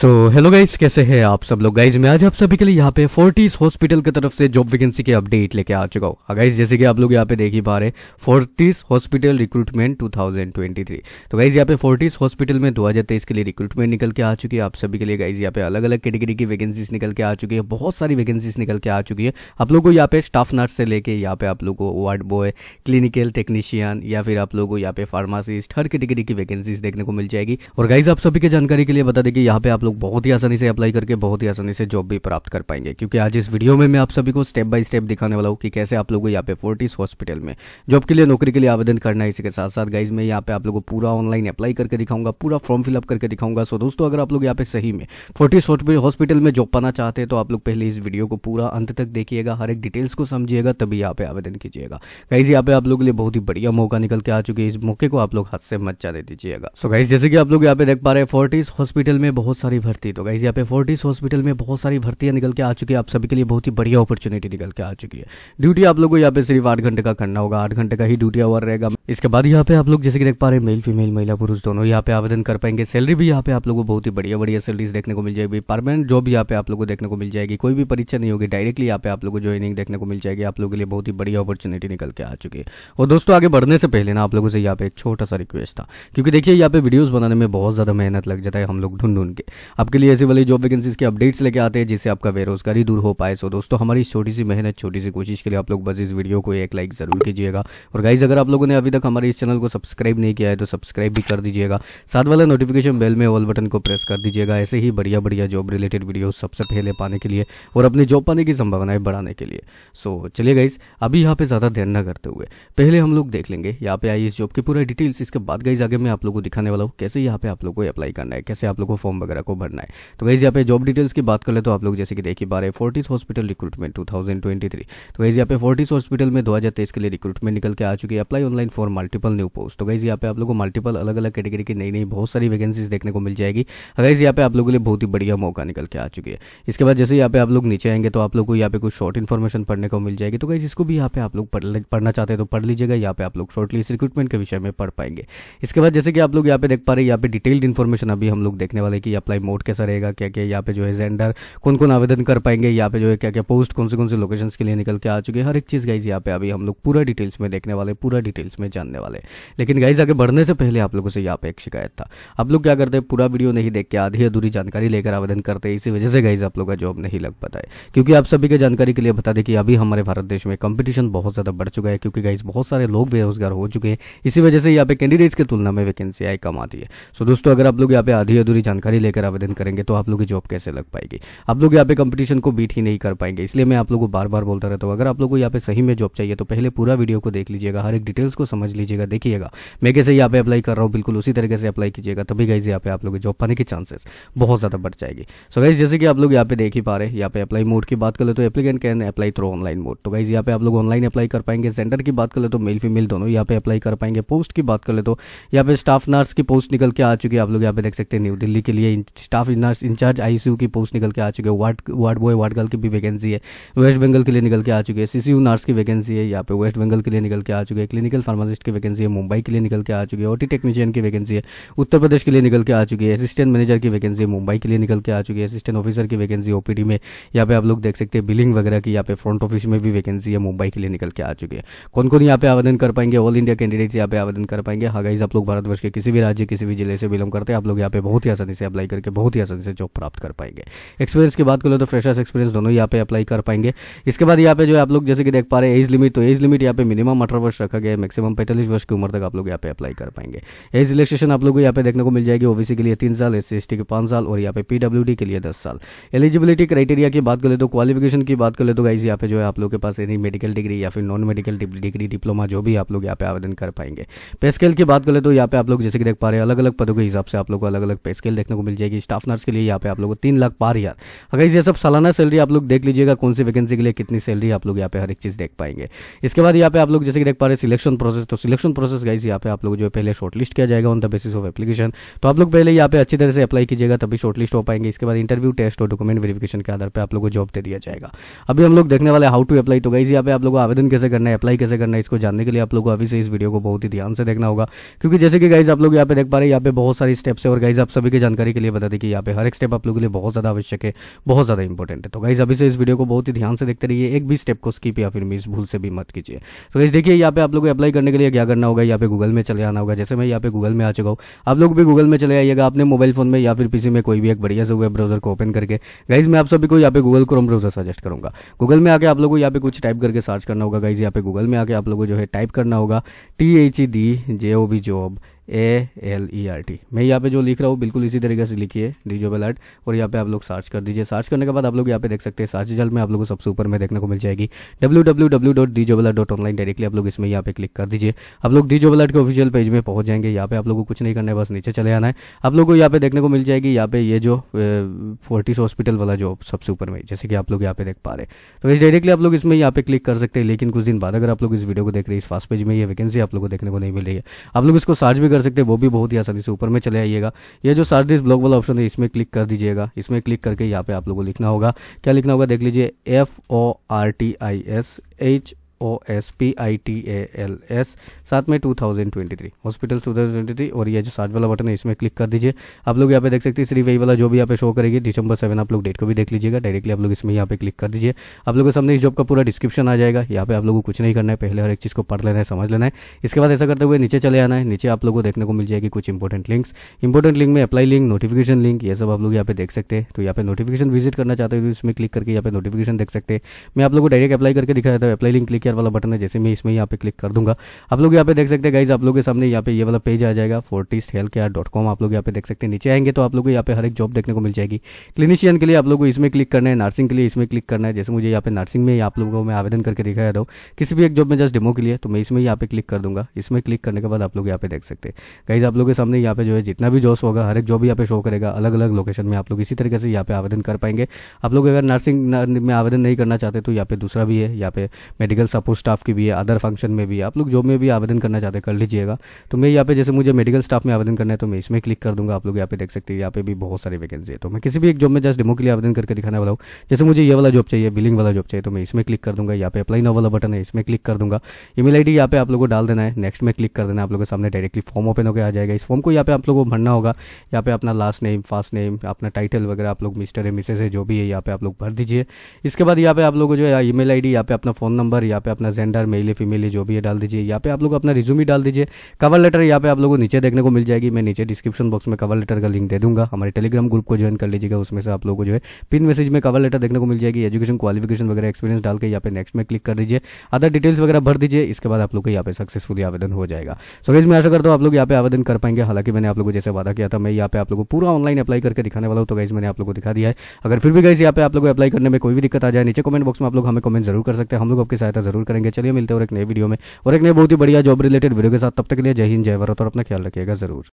so hello guys कैसे हैं आप सब लोग गाइज मैं आज आप सभी के लिए यहाँ पे फोर्टीज हॉस्पिटल की तरफ से जॉब वैकेंसी के अपडेट लेके आ चुका हूँ गाइज हाँ जैसे कि आप लोग यहाँ पे देख ही पा रहे फोर्टीज हॉस्पिटल रिक्रूटमेंट 2023 तो गाइज यहाँ पे फोर्टीज हॉस्पिटल में 2023 के लिए रिक्रूटमेंट निकल के आ चुकी है आप सभी के लिए गाइज यहाँ पे अलग अलग कैटेगरी की वैकेंसीज निकल के आ चुकी है बहुत सारी वैकेंसीज निकल के आ चुकी है आप लोग को यहाँ पे स्टाफ नर्स से लेके यहाँ पे आप लोग को वार्ड बॉय क्लिनिकल टेक्नीशियन या फिर आप लोग को यहाँ पे फार्मासिस्ट हर कैटेगरी की वैकेंसीज देखने को मिल जाएगी और गाइज आप सभी की जानकारी के लिए बता दें कि यहाँ पे आप लोग लोग बहुत ही आसानी से अप्लाई करके बहुत ही आसानी से जॉब भी प्राप्त कर पाएंगे क्योंकि आज इस वीडियो में मैं आप सभी को स्टेप बाय स्टेप दिखाने वाला हूँ कि कैसे आप लोगों को यहाँ पे फोर्टिस हॉस्पिटल में जॉब के लिए नौकरी के लिए आवेदन करना है इसी के साथ साथ गाइज मैं यहाँ पे आप लोगों को पूरा ऑनलाइन अप्लाई करके दिखाऊंगा पूरा फॉर्म फिलअप करके दिखाऊंगा सो दोस्तों अगर आप लोग यहाँ पे सही में फोर्टिस हॉस्पिटल में जॉब पाना चाहते हैं तो आप लोग पहले इस वीडियो को पूरा अंत तक देखिएगा हर एक डिटेल्स को समझिएगा तभी यहाँ पे आवेदन कीजिएगा गाइज यहाँ पे आप लोग के लिए बहुत ही बढ़िया मौका निकल के आ चुके इस मौके को आप लोग हाथ से मत जाने दीजिएगा सो गाइज जैसे कि आप लोग यहाँ पे देख पा रहे हैं फोर्टिस हॉस्पिटल में बहुत सारी हुई भर्ती तो गाइज यहाँ पे फोर्टिस हॉस्पिटल में बहुत सारी भर्तियाँ निकल के आ चुकी है आप सभी के लिए बहुत ही बढ़िया अपॉर्चुनिटी निकल के आ चुकी है ड्यूटी आप लोगों को यहाँ पे सिर्फ आठ घंटे का करना होगा आठ घंटे का ही ड्यूटी आवर रहेगा इसके बाद यहाँ पे आप लोग जैसे कि देख पा रहे मेल फीमेल महिला पुरुष दोनों यहाँ पे आवेदन कर पाएंगे सैलरी भी यहाँ पे आप लोगों को बहुत ही बढ़िया बढ़िया सैलरीज देखने को मिल जाएगी परमानेंट जॉब यहाँ पे आप लोग को देखने को मिल जाएगी कोई भी परीक्षा नहीं होगी डायरेक्टली यहाँ पे आप लोग को ज्वाइनिंग देखने को मिल जाएगी आप लोग के लिए बहुत ही बढ़िया अपॉर्चुनिटी निकल के आ चुकी है और दोस्तों आगे बढ़ने से पहले ना आप लोगों से यहाँ पे एक छोटा सा रिक्वेस्ट था क्योंकि देखिए यहाँ पे वीडियोज बनाने में बहुत ज्यादा मेहनत लग जाता है हम लोग ढूंढ ढूंढ के आपके लिए ऐसी वाली जॉब वैकेंसीज के अपडेट्स लेके आते हैं जिससे आपका बेरोजगारी दूर हो पाए सो दोस्तों हमारी छोटी सी मेहनत छोटी सी कोशिश के लिए आप लोग बस इस वीडियो को एक लाइक जरूर कीजिएगा और गाइज अगर आप लोगों ने अभी तक हमारे इस चैनल को सब्सक्राइब नहीं किया है तो सब्सक्राइब भी कर दीजिएगा साथ वाला नोटिफिकेशन बेल में ऑल बटन को प्रेस कर दीजिएगा ऐसे ही बढ़िया बढ़िया जॉब रिलेटेड वीडियो सबसे पहले पाने के लिए और अपनी जॉब पाने की संभावनाएं बढ़ाने के लिए सो चलिए गाइज अभी यहाँ पे ज़्यादा ध्यान न करते हुए पहले हम लोग देख लेंगे यहाँ पे आई इस जॉब की पूरा डिटेल्स इसके बाद गाइज आगे मैं आप लोगों को दिखाने वाला हूँ कैसे यहाँ पे आप लोगों को अप्लाई करना है कैसे आप लोगों को फॉर्म वगैरह को भरना है तो वैसे यहाँ पे जॉब डिटेल्स की बात कर ले तो आप लोग जैसे कि देखिए बारे Fortis hospital recruitment two thousand twenty three तो वैसे यहाँ पे फोर्टीज हॉस्पिटल में दो हज़ार तेईस के लिए रिक्रूटमेंट निकल के आ चुकी है apply online for multiple new post तो वैसे यहाँ पे आप लोगों को मल्टीपल अलग अलग कैटेगरी की नई नई बहुत सारी वैकेंसीज देखने को मिल जाएगी वैसे यहाँ पे आप लोगों के लिए बहुत ही बढ़िया मौका निकल के आ चुकी है इसके बाद जैसे यहाँ पे आप लोग नीचे आएंगे तो आप लोग को यहाँ पे कुछ शॉर्ट इन्फॉर्मेशन पढ़ने को मिल जाएगी तो कहीं इसको भी यहाँ पे आप लोग पढ़ना चाहते हैं तो पढ़ लीजिएगा यहाँ पे आप लोग शॉर्टली इस रिक्रूटमेंट के विषय में पढ़ पाएंगे इसके बाद जैसे कि आप लोग यहाँ पे देख पा रहे हैं यहाँ पे डिटेल्ड इन्फॉर्मेशन अभी हम लोग देखने वाले कि अप्लाई मोड कैसा रहेगा क्या क्या यहाँ पे जो है जेंडर कौन कौन आवेदन कर पाएंगे यहाँ पे जो है क्या क्या पोस्ट कौन से कौन से लोकेशन के लिए निकल के आ चुके हैं हर एक चीज़ गाइज यहाँ पे अभी हम लोग पूरा डिटेल्स में देखने वाले पूरा डिटेल्स में जानने वाले लेकिन गाइज आगे बढ़ने से पहले आप लोगों से यहाँ पे एक शिकायत था आप लोग क्या करते हैं पूरा वीडियो नहीं देख के आधी अधूरी जानकारी लेकर आवेदन करते हैं इसी वजह से गाइज आप लोग का जॉब नहीं लग पाता है क्योंकि आप सभी के जानकारी के लिए बता दें कि अभी हमारे भारत देश में कंपटीशन बहुत ज़्यादा बढ़ चुका है क्योंकि गाइज बहुत सारे लोग बेरोजगार हो चुके हैं इसी वजह से यहाँ पे कैंडिडेट्स की तुलना में वैकेंसी आई कम आती है सो दोस्तों अगर आप लोग यहाँ पे आधी अधूरी जानकारी लेकर आवेदन करेंगे तो आप लोग की जॉब कैसे लग पाएगी आप लोग यहाँ पे कंपटीशन को बीट ही नहीं कर पाएंगे इसलिए मैं आप लोगों को बार बार बोलता रहता हूँ अगर आप लोगों को यहाँ पे सही में जॉब चाहिए तो पहले पूरा वीडियो को देख लीजिएगा हर एक डिटेल्स को समझ लीजिएगा देखिएगा मैं कैसे यहाँ पे अप्लाई कर रहा हूँ बिल्कुल उसी तरीके से अप्लाई कीजिएगा तभी गाइज यहाँ पे आप लोग जॉब पाने के चांसेस बहुत ज़्यादा बढ़ जाएगी सो गाइज जैसे कि आप लोग यहाँ पे देख ही पा रहे यहाँ पे अप्लाई मोड की बात करें तो applicant can apply through online mode तो गाइज यहाँ पे आप लोग ऑनलाइन अप्लाई कर पाएंगे सेंटर की बात करें तो मेल फीमेल दोनों यहाँ पे अप्लाई कर पाएंगे पोस्ट की बात कर ले तो यहाँ पे स्टाफ नर्स की पोस्ट निकल के आ चुकी है आप लोग यहाँ पे देख सकते हैं न्यू दिल्ली के लिए स्टाफ नर्स इंचार्ज आईसीयू की पोस्ट निकल के आ चुके हैं ward ward boy ward girl की भी वैकेंसी है वेस्ट बंगल के लिए निकल के आ चुके हैं सीसीयू नर्स की वैकेंसी है यहाँ पे वेस्ट बंगल के लिए निकल के आ चुके हैं क्लिनिकल फार्मासिस्ट की वैकेंसी है मुंबई के लिए निकल के आ चुके हैं ओटी टेक्नीशियन की वैकेंसी है उत्तर प्रदेश के लिए निकल के आ चुकी है असिस्टेंट मैनेजर की वैकेंसी है मुंबई के लिए निकल के आ चुकी है असिस्टेंट ऑफिसर की वैकेंसी ओपीडी में यहाँ पे आप लोग देख सकते हैं बिलिंग वगैरह की यहाँ पे फ्रंट ऑफिस में भी वैकेंसी है मुंबई के लिए निकल के आ चुकी है कौन कौन यहाँ पे आवेदन कर पाएंगे ऑल इंडिया कैंडिडेट्स यहाँ पे आवेदन कर पाएंगे हाँ गाइज आप लोग भारतवर्ष के किसी भी राज्य किसी भी जिले से बिलोंग करते हैं आप लोग यहाँ पे बहुत ही आसानी से अप्लाई करके से बहुत ही आसानी से जॉब प्राप्त कर पाएंगे एक्सपीरियंस की बात करो तो फ्रेशर्स एक्सपीरियंस दोनों यहाँ पे अप्लाई कर पाएंगे इसके बाद यहाँ पे जो आप लोग जैसे कि देख पा रहे हैं एज लिमिट तो एज लिमिट यहाँ पे मिनिमम अठारह वर्ष रखा गया है मैक्सिमम पैंतालीस वर्ष की उम्र तक आप लोग यहाँ पे अप्लाई कर पाएंगे एज रिलेक्सेशन आप लोग को यहाँ पे देखने को मिल जाएगी ओबीसी के लिए तीन साल एस सी के पांच साल और यहाँ पे पीडब्ल्यू के लिए दस साल एलिजिबिलिटी क्राइटेरिया की बात करें तो क्वालिफिकेशन की बात करें तो गाइज यहाँ पे जो है आप लोग के पास एनी मेडिकल डिग्री या फिर नॉन मेडिकल डिग्री डिप्लोमा जो भी आप लोग यहाँ पे आवेदन कर पाएंगे पे स्केल की बात करें तो यहाँ पे आप लोग जैसे कि देख पा रहे हैं अलग अलग पदों के हिसाब से आप लोग को अलग अलग पे स्केल देखने को मिल जाएगी यानी स्टाफ नर्स के लिए यहाँ पे आप लोगों को तीन लाख पार यार अगर ये सब सालाना सैलरी आप लोग देख लीजिएगा कौन सी वैकेंसी के लिए कितनी सैलरी आप लोग यहाँ पे हर एक चीज़ देख पाएंगे इसके बाद यहाँ पे आप लोग जैसे कि देख पा रहे सिलेक्शन प्रोसेस तो सिलेक्शन प्रोसेस गाइज यहाँ पे आप लोग जो है पहले शॉर्ट लिस्ट किया जाएगा on the basis of application तो आप लोग पहले यहाँ पे अच्छी तरह से अप्लाई कीजिएगा तभी शॉर्ट लिस्ट हो पाएंगे इसके बाद इंटरव्यू टेस्ट और डॉक्यूमेंट वेरिफिकेशन के आधार पर आप लोग को जॉब दे दिया जाएगा अभी हम लोग देखने वाले हाउ टू अप्लाई तो गाइज यहाँ पे आप लोग आवेदन कैसे करना है अप्लाई कैसे करना है इसको जानने के लिए आप लोग अभी से इस वीडियो को बहुत ही ध्यान से देखना होगा क्योंकि जैसे कि गाइज आप लोग यहाँ पे देख पा रहे हैं यहाँ पे बहुत सारी स्टेप्स है और गाइज आप सभी की जानकारी के लिए बता देखिए यहाँ पे हर एक स्टेप आप लोगों के लिए बहुत ज़्यादा आवश्यक है बहुत ज़्यादा इंपॉर्टेंट है तो गाइज अभी से इस वीडियो को बहुत ही ध्यान से देखते रहिए एक भी स्टेप को स्कीप या फिर मिस भूल से भी मत कीजिए तो गाइज देखिए यहाँ पे आप लोग अप्लाई करने के लिए क्या करना होगा यहाँ पे गूगल में चले आना होगा जैसे मैं यहाँ पे गूगल में आ चुका हूँ आप लोग भी गूगल में चले आइएगा अपने मोबाइल फोन में या फिर पीसी में कोई भी एक बढ़िया से वेब ब्राउजर को ओपन करके गाइज मैं आप सभी को यहाँ पे गूगल क्रोम ब्राउजर सजेस्ट करूंगा गूगल में आके आप लोगों को यहाँ पे कुछ टाइप करके सर्च करना होगा गाइज यहाँ पे गूगल में आके आप लोगों को जो है टाइप करना होगा T H E D J O B job A L E R T मैं यहाँ पे जो लिख रहा हूँ बिल्कुल इसी तरीके से लिखिए डीजो अलर्ट और यहाँ पे आप लोग सर्च कर दीजिए सर्च करने के बाद आप लोग यहाँ पे देख सकते हैं सर्च रिजल्ट में आप लोगों को सबसे ऊपर में देखने को मिल जाएगी W W W dot djob alert dot online directly आप लोग इसमें यहाँ पे क्लिक कर दीजिए आप लोग डीजो अलर्ट के ऑफिशियल पेज में पहुंच जाएंगे यहाँ पे आप लोग को कुछ नहीं करना है बस नीचे चले आना है आप लोग को यहाँ पे देखने को मिल जाएगी यहाँ पे ये जो फोर्टिस हॉस्पिटल वाला जो सबसे ऊपर में जैसे कि आप लोग यहाँ पे देख पा रहे तो इस डायरेक्टली आप लोग इसमें यहाँ पे क्लिक कर सकते हैं लेकिन कुछ दिन बाद अगर आप लोग इस वीडियो को देख रहे हैं इस फास्ट पेज में ये वैकेंसी आप लोग को देखने को नहीं मिलेगी आप लोग इसको सर्च भी कर कर सकते हैं वो भी बहुत ही आसानी से ऊपर में चले आइएगा ये जो सर्च दिस वाला ऑप्शन है इसमें क्लिक कर दीजिएगा इसमें क्लिक करके यहाँ पे आप लोगों को लिखना होगा क्या लिखना होगा देख लीजिए F O R T I S H O S P I T A L S साथ में 2023 हॉस्पिटल 2023 और ये जो साठ वाला बटन है इसमें क्लिक कर दीजिए आप लोग यहाँ पे देख सकते हैं सिर्फ वही वाला जो भी यहाँ पे शो करेगी दिसंबर सेवन आप लोग डेट को भी देख लीजिएगा डायरेक्टली आप लोग इसमें यहाँ पे क्लिक कर दीजिए आप लोगों के सामने इस जॉब का पूरा डिस्क्रिप्शन आ जाएगा यहाँ पे आप लोगों को कुछ नहीं करना है पहले हर एक चीज़ को पढ़ लेना है समझ लेना है इसके बाद ऐसा करते हुए नीचे चले आना है नीचे आप लोगों को देखने को मिल जाएगी कुछ इंपॉर्टेंट लिंक्स इंपॉर्टेंट लिंक में अप्लाई लिंक नोटिफिकेशन लिंक ये सब आप लोग यहाँ पे देख सकते हैं तो यहाँ पे नोटिफिकेशन विजिट करना चाहते हो तो इसमें क्लिक करके यहाँ पे नोटिफिकेशन देख सकते हैं मैं आप लोगों को डायरेक्ट अप्लाई करके दिखाया था अप्लाई लिंक क्लिक केयर वाला बटन है जैसे मैं इसमें यहाँ पे क्लिक कर दूंगा आप लोग यहाँ पे देख सकते हैं गाइज आप लोग के सामने यहाँ पे ये वाला पेज आ जाएगा Fortis health care dot com आप लोग यहाँ पे देख सकते हैं नीचे आएंगे तो आप लोग को यहाँ पे हर एक जॉब देखने को मिल जाएगी क्लिनिशियन के लिए आप लोग को इसमें क्लिक करना है नर्सिंग के लिए इसमें क्लिक करना है जैसे मुझे यहाँ पे नर्सिंग में आप लोगों को मैं आवेदन करके दिखाया था किसी भी एक जॉब में जस्ट डेमो के लिए तो मैं इसमें यहाँ पे क्लिक कर दूंगा इसमें क्लिक करने के बाद आप लोग यहाँ पे देख सकते हैं गाइज आप लोग के सामने यहाँ पे जो है जितना भी जॉब होगा हर एक जॉब यहाँ पे शो करेगा अलग अलग लोकेशन में आप लोग इसी तरीके से यहाँ पे आवेदन कर पाएंगे आप लोग अगर नर्सिंग में आवेदन नहीं करना चाहते तो यहाँ पे दूसरा भी है यहाँ पे मेडिकल सपोर्ट स्टाफ की भी है अदर फंक्शन में भी आप लोग जो में भी आवेदन करना चाहते कर लीजिएगा तो मैं यहाँ पे जैसे मुझे मेडिकल स्टाफ में आवेदन करना है तो मैं इसमें क्लिक कर दूंगा आप लोग यहाँ पे देख सकते हैं यहाँ पे भी बहुत सारी वैकेंसी है तो मैं किसी भी एक जॉब में जस्ट डेमो के लिए आवेदन करके दिखाने वाला हूँ जैसे मुझे ये वाला जॉब चाहिए बिलिंग वाला जॉब चाहिए तो मैं इसमें क्लिक कर दूंगा यहाँ पे अपलाई ना वाला बटन है इसमें क्लिक कर दूंगा ईमेल आई डी यहाँ पे आप लोगों को डाल देना है नेक्स्ट में क्लिक कर देना आप लोगों के सामने डायरेक्टली फॉर्म ओपन होकर आ जाएगा इस फॉर्म को यहाँ पे आप लोगों को भरना होगा यहाँ पे अपना लास्ट नेम फर्स्ट नेम अपना टाइटल वगैरह आप लोग मिस्टर है मिसेज है जो भी है यहाँ पे आप लोग भर दीजिए इसके बाद यहाँ पे आप लोगों को जो है ई मेल आई डी पे अपना फोन नंबर यहाँ पे पे अपना जेंडर मेल है फीमेल है जो भी है डाल दीजिए यहाँ पे आप लोग अपना ही डाल दीजिए कवर लेटर यहाँ पे आप लोगों को नीचे देखने को मिल जाएगी मैं नीचे डिस्क्रिप्शन बॉक्स में कवर लेटर का लिंक दे दूंगा हमारे टेलीग्राम ग्रुप को ज्वाइन कर लीजिएगा उसमें से आप लोगों को जो है पिन मैसेज में कवर लेटर देखने को मिल जाएगी एजुकेशन क्वालिफिकेशन वगैरह एक्सपीरियंस डाल के यहाँ पे नेक्स्ट में क्लिक कर दीजिए अदर डिटेल्स वगैरह भर दीजिए इसके बाद आप लोग को यहाँ पे सक्सेसफुली आवेदन हो जाएगा सो मैं आशा करता हूँ आप लोग यहाँ पे आवेदन कर पाएंगे हालांकि मैंने आप लोगों को जैसे वादा किया था मैं यहाँ पे आप लोगों को पूरा ऑनलाइन अप्लाई करके दिखाने वाला हूँ तो गाइज मैंने आप लोगों को दिखा दिया है अगर फिर भी गाइज यहाँ पे आप लोग अप्लाई करने में कोई भी दिक्कत आ जाए नीचे कमेंट बॉक्स में आप लोग हमें कमेंट जरूर कर सकते हैं हम लोग आपकी सहायता जरूर जरूर करेंगे चलिए मिलते हैं और एक नए वीडियो में और एक नए बहुत ही बढ़िया जॉब रिलेटेड वीडियो के साथ तब तक के लिए जय हिंद जय भारत और अपना ख्याल रखिएगा जरूर